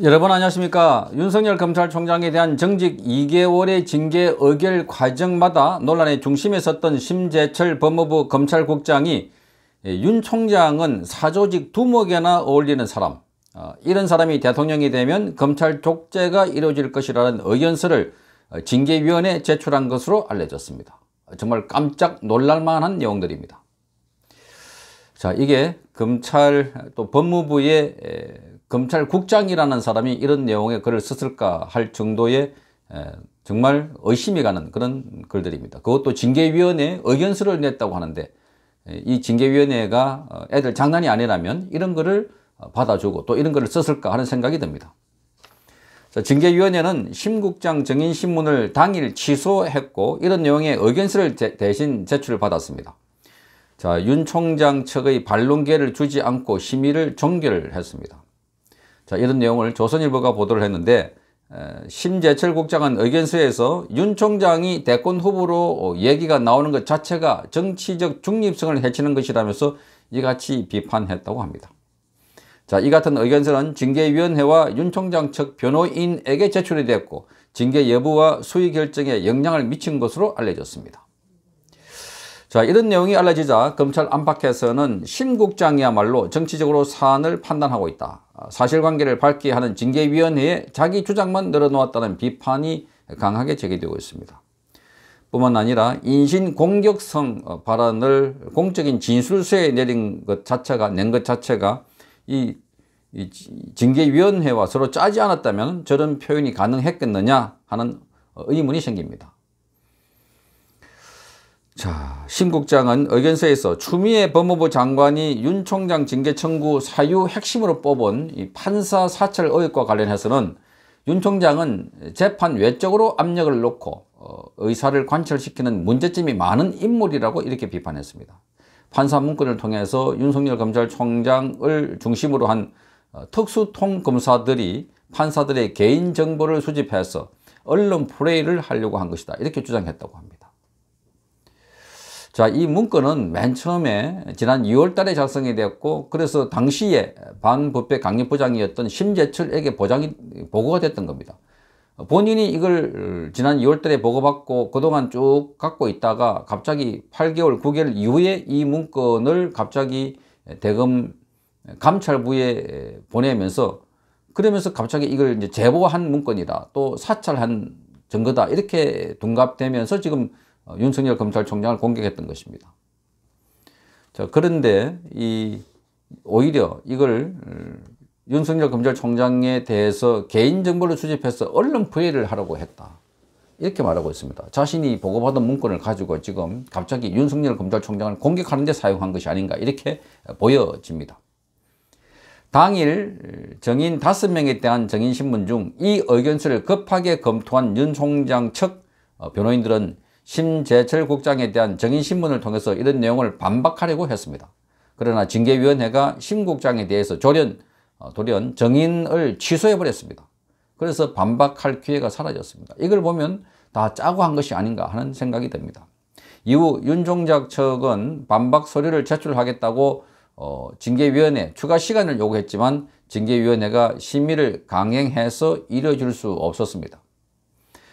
여러분 안녕하십니까 윤석열 검찰총장에 대한 정직 2개월의 징계 의결 과정마다 논란의 중심에 섰던 심재철 법무부 검찰국장이 예, 윤 총장은 사조직 두목에나 어울리는 사람 어, 이런 사람이 대통령이 되면 검찰 족제가 이루어질 것이라는 의견서를 어, 징계위원회에 제출한 것으로 알려졌습니다 정말 깜짝 놀랄만한 내용들입니다 자 이게 검찰 또 법무부의 검찰국장이라는 사람이 이런 내용의 글을 썼을까 할 정도의 정말 의심이 가는 그런 글들입니다. 그것도 징계위원회 에 의견서를 냈다고 하는데 이 징계위원회가 어, 애들 장난이 아니라면 이런 글을 어, 받아주고 또 이런 글을 썼을까 하는 생각이 듭니다. 자, 징계위원회는 심국장 증인 신문을 당일 취소했고 이런 내용의 의견서를 제, 대신 제출을 받았습니다. 자, 윤 총장 측의 반론계를 주지 않고 심의를 종결했습니다. 자, 이런 내용을 조선일보가 보도를 했는데 심재철 국장은 의견서에서윤 총장이 대권 후보로 얘기가 나오는 것 자체가 정치적 중립성을 해치는 것이라면서 이같이 비판했다고 합니다. 자, 이 같은 의견서는 징계위원회와 윤 총장 측 변호인에게 제출이 됐고 징계 여부와 수위 결정에 영향을 미친 것으로 알려졌습니다. 자, 이런 내용이 알려지자 검찰 안팎에서는 심 국장이야말로 정치적으로 사안을 판단하고 있다. 아, 사실관계를 밝게 하는 징계위원회에 자기 주장만 늘어놓았다는 비판이 강하게 제기되고 있습니다. 뿐만 아니라 인신공격성 어, 발언을 공적인 진술서에 내린 것 자체가 낸 것 자체가 이, 이 징계위원회와 서로 짜지 않았다면 저런 표현이 가능했겠느냐 하는 어, 의문이 생깁니다. 자, 심 국장은 의견서에서 추미애 법무부 장관이 윤 총장 징계 청구 사유 핵심으로 뽑은 이 판사 사찰 의혹과 관련해서는 윤 총장은 재판 외적으로 압력을 놓고 어, 의사를 관철시키는 문제점이 많은 인물이라고 이렇게 비판했습니다. 판사 문건을 통해서 윤석열 검찰총장을 중심으로 한 어, 특수통검사들이 판사들의 개인정보를 수집해서 언론 플레이를 하려고 한 것이다. 이렇게 주장했다고 합니다. 자, 이 문건은 맨 처음에 지난 2월 달에 작성이 되었고, 그래서 당시에 반부패 강력부장이었던 심재철에게 보장이, 보고가 됐던 겁니다. 본인이 이걸 지난 2월 달에 보고받고 그동안 쭉 갖고 있다가 갑자기 8개월, 9개월 이후에 이 문건을 갑자기 대검 감찰부에 보내면서 그러면서 갑자기 이걸 이제 제보한 문건이다. 또 사찰한 증거다. 이렇게 둔갑되면서 지금 어, 윤석열 검찰총장을 공격했던 것입니다. 자, 그런데 이 오히려 이걸 음, 윤석열 검찰총장에 대해서 개인정보를 수집해서 언론 부회를 하라고 했다. 이렇게 말하고 있습니다. 자신이 보고받은 문건을 가지고 지금 갑자기 윤석열 검찰총장을 공격하는 데 사용한 것이 아닌가 이렇게 보여집니다. 당일 음, 정인 5명에 대한 정인신문 중 이 의견서를 급하게 검토한 윤 총장 측 어, 변호인들은 심재철 국장에 대한 정인신문을 통해서 이런 내용을 반박하려고 했습니다. 그러나 징계위원회가 심 국장에 대해서 조련, 어, 돌연 정인을 취소해버렸습니다. 그래서 반박할 기회가 사라졌습니다. 이걸 보면 다 짜고 한 것이 아닌가 하는 생각이 듭니다. 이후 윤종작 측은 반박 서류를 제출하겠다고 어, 징계위원회 추가 시간을 요구했지만 징계위원회가 심의를 강행해서 이뤄질수 없었습니다.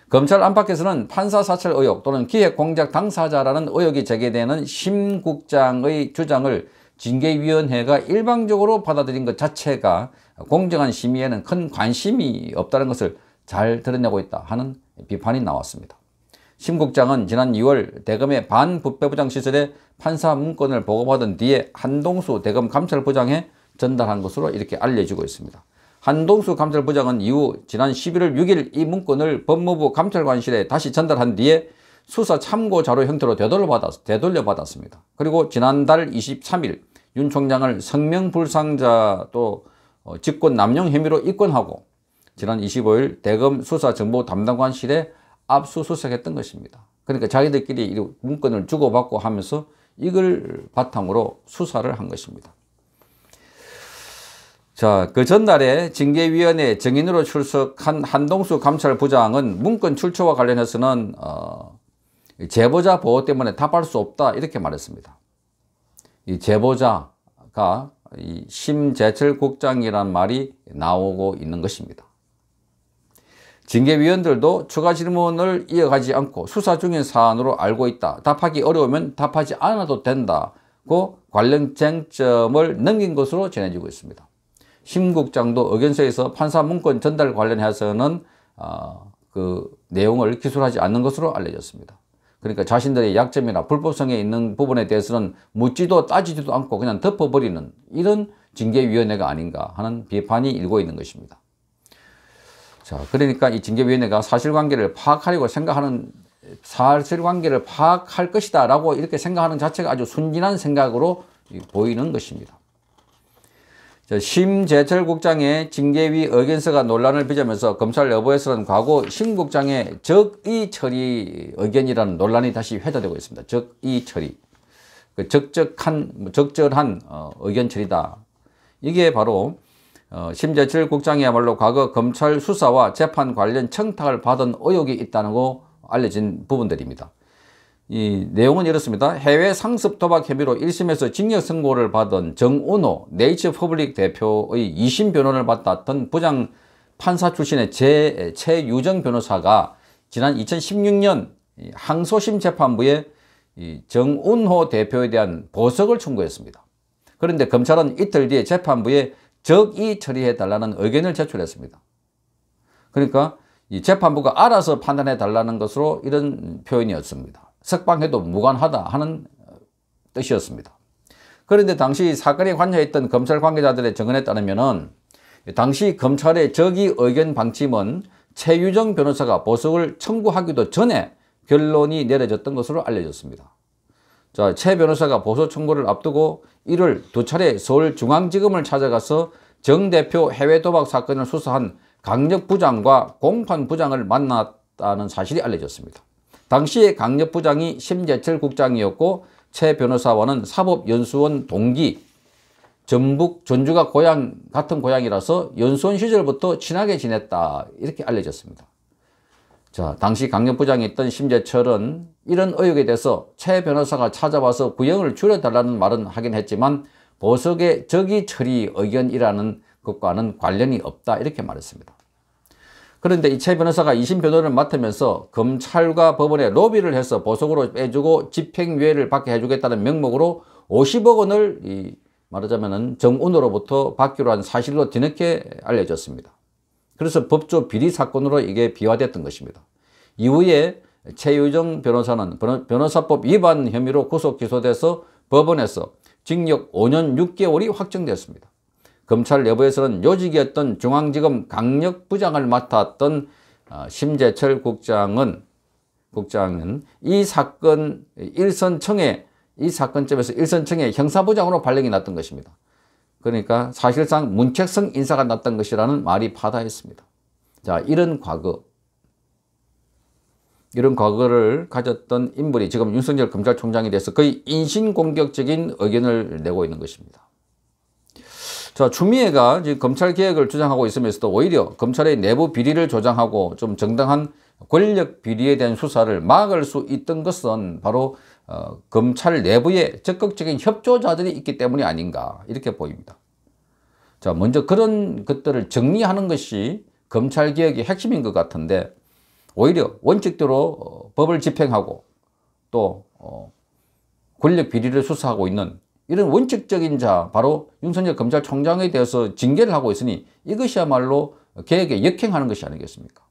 검찰 안팎에서는 판사 사찰 의혹 또는 기획공작 당사자라는 의혹이 제기되는 심국장의 주장을 징계위원회가 일방적으로 받아들인 것 자체가 공정한 심의에는 큰 관심이 없다는 것을 잘 드러내고 있다 하는 비판이 나왔습니다. 심 국장은 지난 2월 대검의 반부패부장 시절에 판사 문건을 보고받은 뒤에 한동수 대검 감찰부장에 전달한 것으로 이렇게 알려지고 있습니다. 한동수 감찰부장은 이후 지난 11월 6일 이 문건을 법무부 감찰관실에 다시 전달한 뒤에 수사 참고 자료 형태로 되돌려받았, 되돌려받았습니다. 그리고 지난달 23일 윤 총장을 성명불상자 또 어, 직권 남용 혐의로 입건하고 지난 25일 대검 수사 정보 담당관실에 압수수색했던 것입니다. 그러니까 자기들끼리 문건을 주고받고 하면서 이걸 바탕으로 수사를 한 것입니다. 자, 그 전날에 징계위원회 증인으로 출석한 한동수 감찰부장은 문건 출처와 관련해서는 어, 제보자 보호 때문에 답할 수 없다 이렇게 말했습니다. 이 제보자가 이 심재철 국장이란 말이 나오고 있는 것입니다. 징계위원들도 추가 질문을 이어가지 않고 수사 중인 사안으로 알고 있다. 답하기 어려우면 답하지 않아도 된다고 관련 쟁점을 넘긴 것으로 전해지고 있습니다. 심국장도 의견서에서 판사 문건 전달 관련해서는 어, 그 내용을 기술하지 않는 것으로 알려졌습니다. 그러니까 자신들의 약점이나 불법성에 있는 부분에 대해서는 묻지도 따지지도 않고 그냥 덮어버리는 이런 징계위원회가 아닌가 하는 비판이 일고 있는 것입니다. 자, 그러니까 이 징계위원회가 사실관계를 파악하려고 생각하는 사실관계를 파악할 것이다 라고 이렇게 생각하는 자체가 아주 순진한 생각으로 보이는 것입니다. 심재철 국장의 징계위 의견서가 논란을 빚으면서 검찰 여부에서는 과거 심 국장의 적의 처리 의견이라는 논란이 다시 회자되고 있습니다. 적의 처리. 그 적적한, 적절한 어, 의견 처리다. 이게 바로 어, 심재철 국장이야말로 과거 검찰 수사와 재판 관련 청탁을 받은 의혹이 있다는 거 알려진 부분들입니다. 이 내용은 이렇습니다. 해외 상습 도박 혐의로 1심에서 징역 선고를 받은 정은호 네이처 퍼블릭 대표의 2심 변호를 맡았던 부장 판사 출신의 제, 최유정 변호사가 지난 2016년 항소심 재판부에 정운호 대표에 대한 보석을 청구했습니다. 그런데 검찰은 이틀 뒤에 재판부에 적이 처리해달라는 의견을 제출했습니다. 그러니까 이 재판부가 알아서 판단해달라는 것으로 이런 표현이었습니다. 석방해도 무관하다 하는 뜻이었습니다. 그런데 당시 사건에 관여했던 검찰 관계자들의 증언에 따르면 당시 검찰의 적의 의견 방침은 최유정 변호사가 보석을 청구하기도 전에 결론이 내려졌던 것으로 알려졌습니다. 자, 최 변호사가 보석 청구를 앞두고 이를 두 차례 서울중앙지검을 찾아가서 정 대표 해외 도박 사건을 수사한 강력부장과 공판부장을 만났다는 사실이 알려졌습니다. 당시 강력 부장이 심재철 국장이었고 최 변호사와는 사법연수원 동기 전북 전주가 고향 같은 고향이라서 연수원 시절부터 친하게 지냈다 이렇게 알려졌습니다. 자 당시 강력부장이 있던 심재철은 이런 의혹에 대해서 최 변호사가 찾아와서 구형을 줄여달라는 말은 하긴 했지만 보석의 적이 처리 의견이라는 것과는 관련이 없다 이렇게 말했습니다. 그런데 이 최 변호사가 2심 변호를 맡으면서 검찰과 법원에 로비를 해서 보석으로 빼주고 집행유예를 받게 해주겠다는 명목으로 50억 원을 이 말하자면 정운으로부터 받기로 한 사실로 뒤늦게 알려졌습니다. 그래서 법조 비리 사건으로 이게 비화됐던 것입니다. 이후에 최유정 변호사는 변호사법 위반 혐의로 구속 기소돼서 법원에서 징역 5년 6개월이 확정됐습니다. 검찰 내부에서는 요직이었던 중앙지검 강력부장을 맡았던 어, 심재철 국장은 국장은 이 사건 일선청에 이 사건점에서 일선청에 형사부장으로 발령이 났던 것입니다. 그러니까 사실상 문책성 인사가 났던 것이라는 말이 파다했습니다. 자, 이런 과거. 이런 과거를 가졌던 인물이 지금 윤석열 검찰총장에 대해서 거의 인신공격적인 의견을 내고 있는 것입니다. 자, 추미애가 지금 검찰 개혁을 주장하고 있으면서도 오히려 검찰의 내부 비리를 조장하고 좀 정당한 권력 비리에 대한 수사를 막을 수 있던 것은 바로 어, 검찰 내부에 적극적인 협조자들이 있기 때문이 아닌가 이렇게 보입니다. 자, 먼저 그런 것들을 정리하는 것이 검찰 개혁의 핵심인 것 같은데 오히려 원칙대로 어, 법을 집행하고 또 어, 권력 비리를 수사하고 있는 이런 원칙적인 자 바로 윤석열 검찰총장에 대해서 징계를 하고 있으니 이것이야말로 계획에 역행하는 것이 아니겠습니까?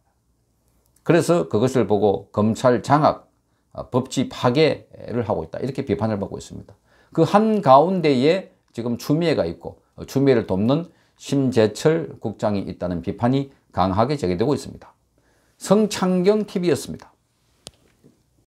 그래서 그것을 보고 검찰 장악, 아, 법치 파괴를 하고 있다. 이렇게 비판을 받고 있습니다. 그 한가운데에 지금 추미애가 있고 어, 추미애를 돕는 심재철 국장이 있다는 비판이 강하게 제기되고 있습니다. 성창경 TV였습니다.